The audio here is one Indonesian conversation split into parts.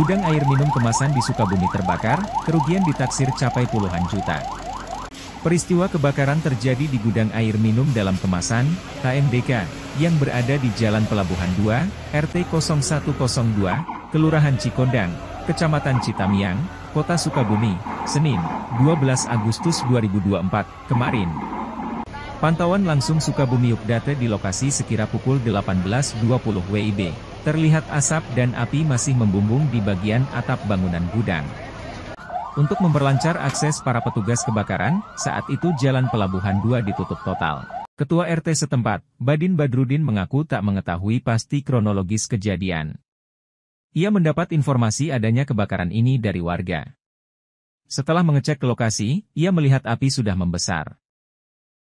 Gudang air minum kemasan di Sukabumi terbakar, kerugian ditaksir capai puluhan juta. Peristiwa kebakaran terjadi di gudang air minum dalam kemasan, KMDK, yang berada di Jalan Pelabuhan 2, RT 0102, Kelurahan Cikondang, Kecamatan Citamiang, Kota Sukabumi, Senin, 12 Agustus 2024, kemarin. Pantauan langsung Sukabumi Update di lokasi sekira pukul 18.20 WIB. Terlihat asap dan api masih membumbung di bagian atap bangunan gudang. Untuk memperlancar akses para petugas kebakaran, saat itu jalan pelabuhan 2 ditutup total. Ketua RT setempat, Badin Badrudin mengaku tak mengetahui pasti kronologis kejadian. Ia mendapat informasi adanya kebakaran ini dari warga. Setelah mengecek ke lokasi, ia melihat api sudah membesar.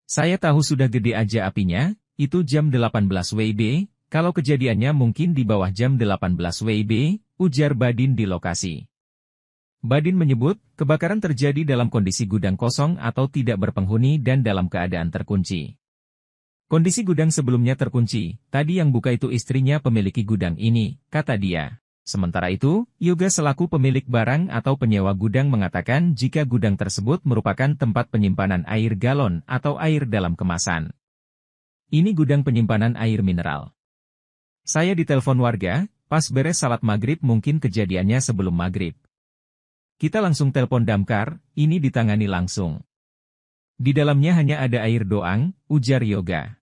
Saya tahu sudah gede aja apinya, itu jam 18 WIB, kalau kejadiannya mungkin di bawah jam 18 WIB, ujar Badin di lokasi. Badin menyebut, kebakaran terjadi dalam kondisi gudang kosong atau tidak berpenghuni dan dalam keadaan terkunci. Kondisi gudang sebelumnya terkunci, tadi yang buka itu istrinya pemiliki gudang ini, kata dia. Sementara itu, Yoga selaku pemilik barang atau penyewa gudang mengatakan jika gudang tersebut merupakan tempat penyimpanan air galon atau air dalam kemasan. Ini gudang penyimpanan air mineral. Saya ditelepon warga, pas beres salat maghrib mungkin kejadiannya sebelum maghrib. Kita langsung telepon damkar, ini ditangani langsung. Di dalamnya hanya ada air doang, ujar Yoga.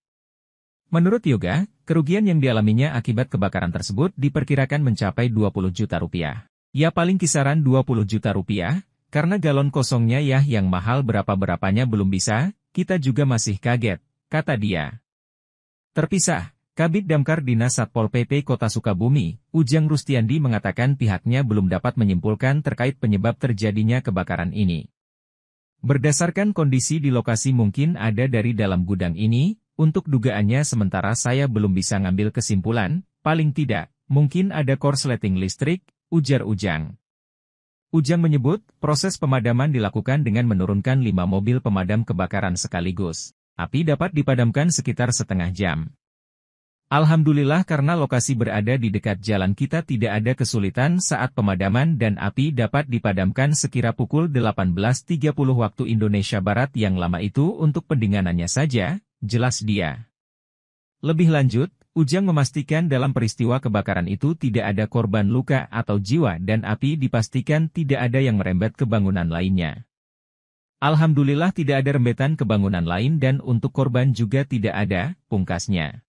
Menurut Yoga, kerugian yang dialaminya akibat kebakaran tersebut diperkirakan mencapai 20 juta rupiah. Ya paling kisaran 20 juta rupiah, karena galon kosongnya ya yang mahal berapa-berapanya belum bisa, kita juga masih kaget, kata dia. Terpisah, Kabit Damkar Dinas Satpol PP Kota Sukabumi, Ujang Rustiandi mengatakan pihaknya belum dapat menyimpulkan terkait penyebab terjadinya kebakaran ini. Berdasarkan kondisi di lokasi mungkin ada dari dalam gudang ini, untuk dugaannya sementara saya belum bisa ngambil kesimpulan, paling tidak, mungkin ada korsleting listrik, ujar Ujang. Ujang menyebut, proses pemadaman dilakukan dengan menurunkan lima mobil pemadam kebakaran sekaligus. Api dapat dipadamkan sekitar setengah jam. Alhamdulillah karena lokasi berada di dekat jalan kita tidak ada kesulitan saat pemadaman dan api dapat dipadamkan sekira pukul 18.30 waktu Indonesia Barat yang lama itu untuk pendinganannya saja, jelas dia. Lebih lanjut, Ujang memastikan dalam peristiwa kebakaran itu tidak ada korban luka atau jiwa dan api dipastikan tidak ada yang merembet ke bangunan lainnya. Alhamdulillah tidak ada rembetan ke bangunan lain dan untuk korban juga tidak ada, pungkasnya.